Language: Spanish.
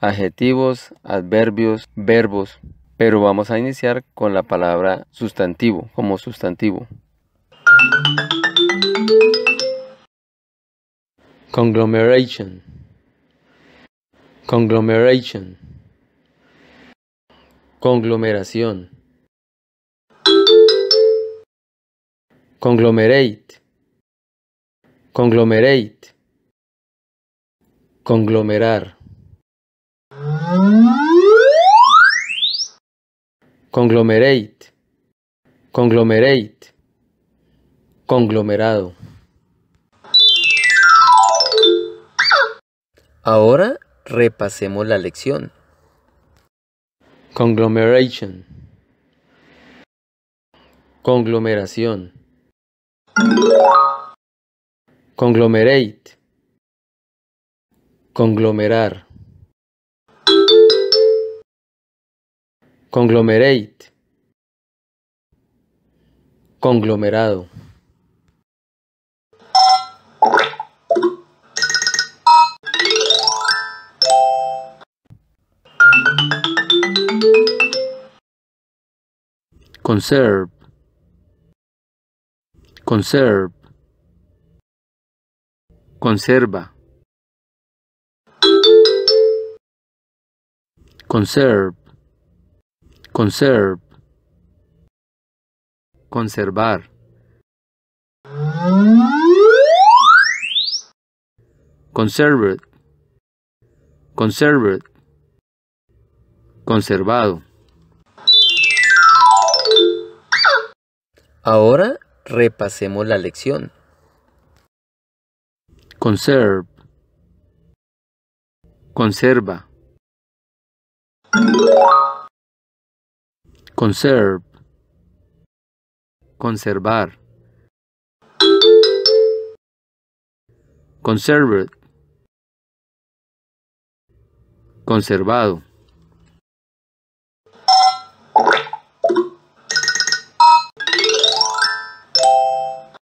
adjetivos, adverbios, verbos, pero vamos a iniciar con la palabra sustantivo, como sustantivo. Conglomeration. Conglomeration. Conglomeración. Conglomerate. Conglomerate. Conglomerar. conglomerate, conglomerate, conglomerado. Ahora repasemos la lección. Conglomeration. Conglomeración. Conglomerate. Conglomerar. Conglomerate. Conglomerado. Conserve. Conserve. Conserva. Conserve. Conserve. Conservar. Conserved. Conserved. Conservado. Ahora repasemos la lección. Conserve. Conserva. Conserve. Conservar. Conserved. Conservado.